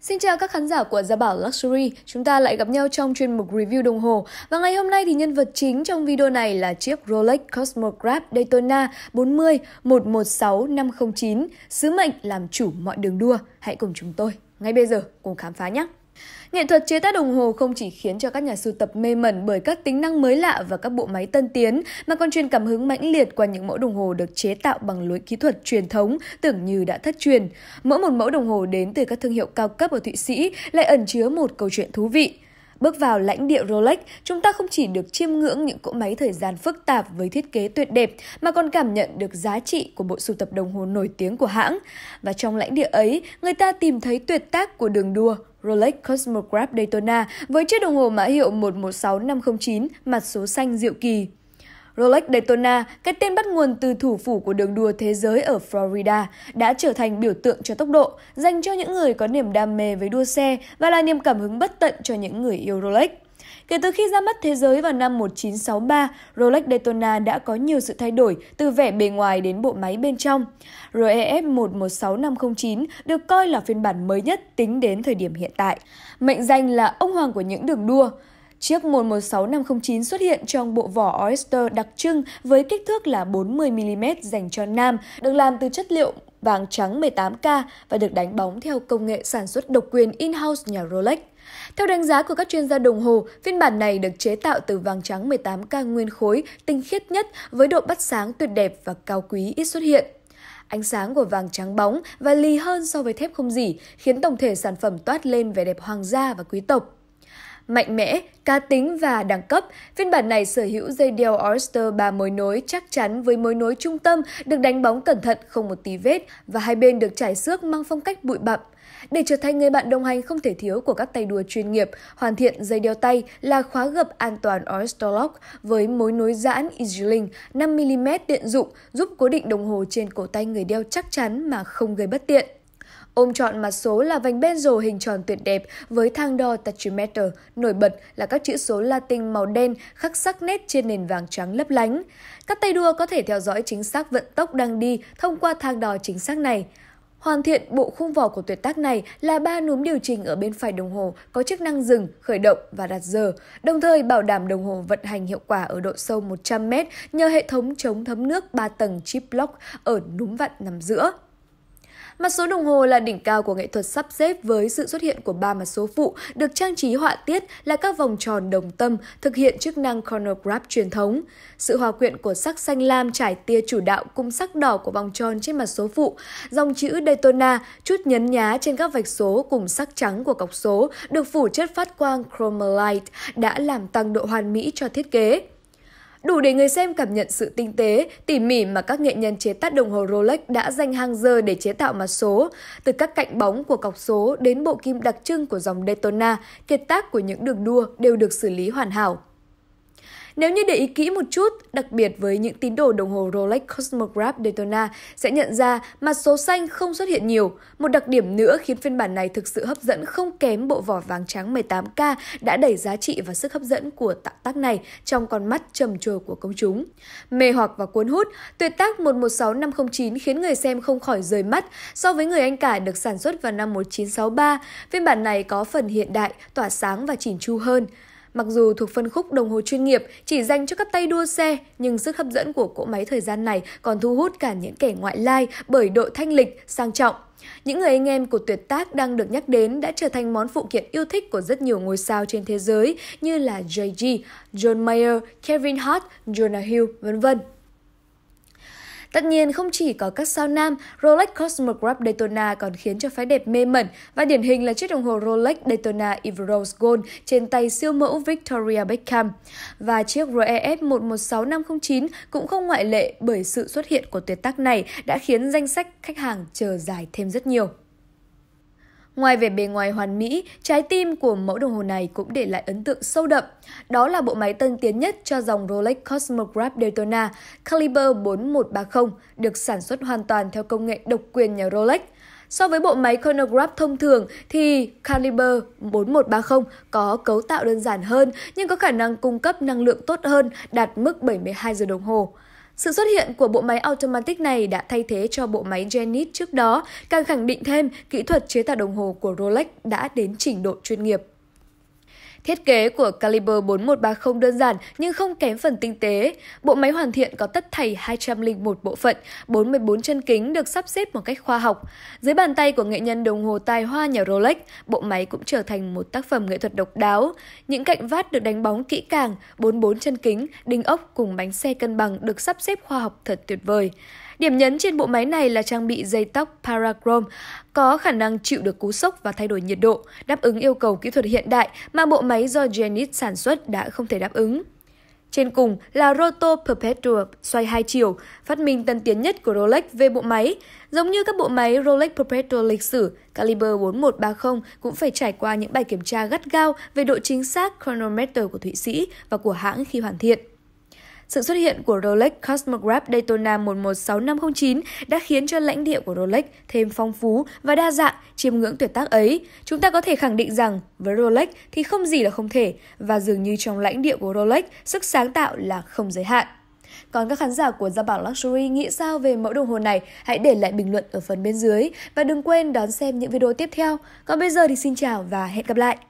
Xin chào các khán giả của Gia Bảo Luxury, chúng ta lại gặp nhau trong chuyên mục review đồng hồ. Và ngày hôm nay thì nhân vật chính trong video này là chiếc Rolex Cosmograph Daytona 40 116509, sứ mệnh làm chủ mọi đường đua. Hãy cùng chúng tôi ngay bây giờ cùng khám phá nhé! Nghệ thuật chế tác đồng hồ không chỉ khiến cho các nhà sưu tập mê mẩn bởi các tính năng mới lạ và các bộ máy tân tiến, mà còn truyền cảm hứng mãnh liệt qua những mẫu đồng hồ được chế tạo bằng lối kỹ thuật truyền thống tưởng như đã thất truyền. Mỗi một mẫu đồng hồ đến từ các thương hiệu cao cấp ở Thụy Sĩ lại ẩn chứa một câu chuyện thú vị. Bước vào lãnh địa Rolex, chúng ta không chỉ được chiêm ngưỡng những cỗ máy thời gian phức tạp với thiết kế tuyệt đẹp mà còn cảm nhận được giá trị của bộ sưu tập đồng hồ nổi tiếng của hãng. Và trong lãnh địa ấy, người ta tìm thấy tuyệt tác của đường đua Rolex Cosmograph Daytona với chiếc đồng hồ mã hiệu 116509 mặt số xanh diệu kỳ. Rolex Daytona, cái tên bắt nguồn từ thủ phủ của đường đua thế giới ở Florida, đã trở thành biểu tượng cho tốc độ, dành cho những người có niềm đam mê với đua xe và là niềm cảm hứng bất tận cho những người yêu Rolex. Kể từ khi ra mắt thế giới vào năm 1963, Rolex Daytona đã có nhiều sự thay đổi từ vẻ bề ngoài đến bộ máy bên trong. REF 116509 được coi là phiên bản mới nhất tính đến thời điểm hiện tại. Mệnh danh là ông hoàng của những đường đua, Chiếc 116509 xuất hiện trong bộ vỏ Oyster đặc trưng với kích thước là 40mm dành cho nam, được làm từ chất liệu vàng trắng 18K và được đánh bóng theo công nghệ sản xuất độc quyền in-house nhà Rolex. Theo đánh giá của các chuyên gia đồng hồ, phiên bản này được chế tạo từ vàng trắng 18K nguyên khối, tinh khiết nhất với độ bắt sáng tuyệt đẹp và cao quý ít xuất hiện. Ánh sáng của vàng trắng bóng và lì hơn so với thép không dỉ khiến tổng thể sản phẩm toát lên vẻ đẹp hoàng gia và quý tộc mạnh mẽ, cá tính và đẳng cấp. Phiên bản này sở hữu dây đeo Oyster 3 mối nối chắc chắn với mối nối trung tâm, được đánh bóng cẩn thận không một tí vết và hai bên được trải xước mang phong cách bụi bặm. Để trở thành người bạn đồng hành không thể thiếu của các tay đua chuyên nghiệp, hoàn thiện dây đeo tay là khóa gập an toàn Oyster Lock với mối nối giãn EasyLink 5mm điện dụng giúp cố định đồng hồ trên cổ tay người đeo chắc chắn mà không gây bất tiện. Ông chọn mặt số là vành bezel hình tròn tuyệt đẹp với thang đo tachymeter, nổi bật là các chữ số Latin màu đen khắc sắc nét trên nền vàng trắng lấp lánh. Các tay đua có thể theo dõi chính xác vận tốc đang đi thông qua thang đo chính xác này. Hoàn thiện bộ khung vỏ của tuyệt tác này là ba núm điều chỉnh ở bên phải đồng hồ có chức năng dừng, khởi động và đặt giờ, đồng thời bảo đảm đồng hồ vận hành hiệu quả ở độ sâu 100m nhờ hệ thống chống thấm nước 3 tầng chip lock ở núm vặn nằm giữa. Mặt số đồng hồ là đỉnh cao của nghệ thuật sắp xếp với sự xuất hiện của ba mặt số phụ được trang trí họa tiết là các vòng tròn đồng tâm thực hiện chức năng chronograph truyền thống. Sự hòa quyện của sắc xanh lam trải tia chủ đạo cùng sắc đỏ của vòng tròn trên mặt số phụ, dòng chữ Daytona chút nhấn nhá trên các vạch số cùng sắc trắng của cọc số được phủ chất phát quang chroma đã làm tăng độ hoàn mỹ cho thiết kế đủ để người xem cảm nhận sự tinh tế, tỉ mỉ mà các nghệ nhân chế tác đồng hồ Rolex đã dành hàng giờ để chế tạo mặt số, từ các cạnh bóng của cọc số đến bộ kim đặc trưng của dòng Daytona, kiệt tác của những đường đua đều được xử lý hoàn hảo. Nếu như để ý kỹ một chút, đặc biệt với những tín đồ đồng hồ Rolex Cosmograph Daytona sẽ nhận ra mặt số xanh không xuất hiện nhiều. Một đặc điểm nữa khiến phiên bản này thực sự hấp dẫn không kém bộ vỏ vàng trắng 18K đã đẩy giá trị và sức hấp dẫn của tạo tác này trong con mắt trầm trồ của công chúng. Mê hoặc và cuốn hút, tuyệt tác 116509 khiến người xem không khỏi rời mắt so với người anh cả được sản xuất vào năm 1963. Phiên bản này có phần hiện đại, tỏa sáng và chỉn chu hơn. Mặc dù thuộc phân khúc đồng hồ chuyên nghiệp chỉ dành cho các tay đua xe, nhưng sức hấp dẫn của cỗ máy thời gian này còn thu hút cả những kẻ ngoại lai bởi độ thanh lịch, sang trọng. Những người anh em của tuyệt tác đang được nhắc đến đã trở thành món phụ kiện yêu thích của rất nhiều ngôi sao trên thế giới như là JG, John Mayer, Kevin Hart, Jonah Hill, vân vân. Tất nhiên, không chỉ có các sao nam, Rolex Cosmograph Daytona còn khiến cho phái đẹp mê mẩn và điển hình là chiếc đồng hồ Rolex Daytona Everose Gold trên tay siêu mẫu Victoria Beckham. Và chiếc REF 116509 cũng không ngoại lệ bởi sự xuất hiện của tuyệt tác này đã khiến danh sách khách hàng chờ dài thêm rất nhiều. Ngoài vẻ bề ngoài hoàn mỹ, trái tim của mẫu đồng hồ này cũng để lại ấn tượng sâu đậm. Đó là bộ máy tân tiến nhất cho dòng Rolex Cosmograph Daytona Caliber 4130, được sản xuất hoàn toàn theo công nghệ độc quyền nhà Rolex. So với bộ máy chronograph thông thường thì Caliber 4130 có cấu tạo đơn giản hơn nhưng có khả năng cung cấp năng lượng tốt hơn đạt mức 72 giờ đồng hồ. Sự xuất hiện của bộ máy automatic này đã thay thế cho bộ máy Genit trước đó, càng khẳng định thêm kỹ thuật chế tạo đồng hồ của Rolex đã đến trình độ chuyên nghiệp. Thiết kế của Caliber 4130 đơn giản nhưng không kém phần tinh tế. Bộ máy hoàn thiện có tất thảy 201 bộ phận, 44 chân kính được sắp xếp một cách khoa học. Dưới bàn tay của nghệ nhân đồng hồ tài hoa nhà Rolex, bộ máy cũng trở thành một tác phẩm nghệ thuật độc đáo. Những cạnh vát được đánh bóng kỹ càng, 44 chân kính, đinh ốc cùng bánh xe cân bằng được sắp xếp khoa học thật tuyệt vời. Điểm nhấn trên bộ máy này là trang bị dây tóc Parachrome có khả năng chịu được cú sốc và thay đổi nhiệt độ, đáp ứng yêu cầu kỹ thuật hiện đại mà bộ máy do Genit sản xuất đã không thể đáp ứng. Trên cùng là Roto Perpetual xoay hai chiều, phát minh tân tiến nhất của Rolex về bộ máy. Giống như các bộ máy Rolex Perpetual lịch sử, Caliber 4130 cũng phải trải qua những bài kiểm tra gắt gao về độ chính xác chronometer của Thụy Sĩ và của hãng khi hoàn thiện. Sự xuất hiện của Rolex Cosmograph Daytona 116509 đã khiến cho lãnh địa của Rolex thêm phong phú và đa dạng chiêm ngưỡng tuyệt tác ấy. Chúng ta có thể khẳng định rằng với Rolex thì không gì là không thể và dường như trong lãnh địa của Rolex, sức sáng tạo là không giới hạn. Còn các khán giả của Gia Bảo Luxury nghĩ sao về mẫu đồng hồ này? Hãy để lại bình luận ở phần bên dưới và đừng quên đón xem những video tiếp theo. Còn bây giờ thì xin chào và hẹn gặp lại!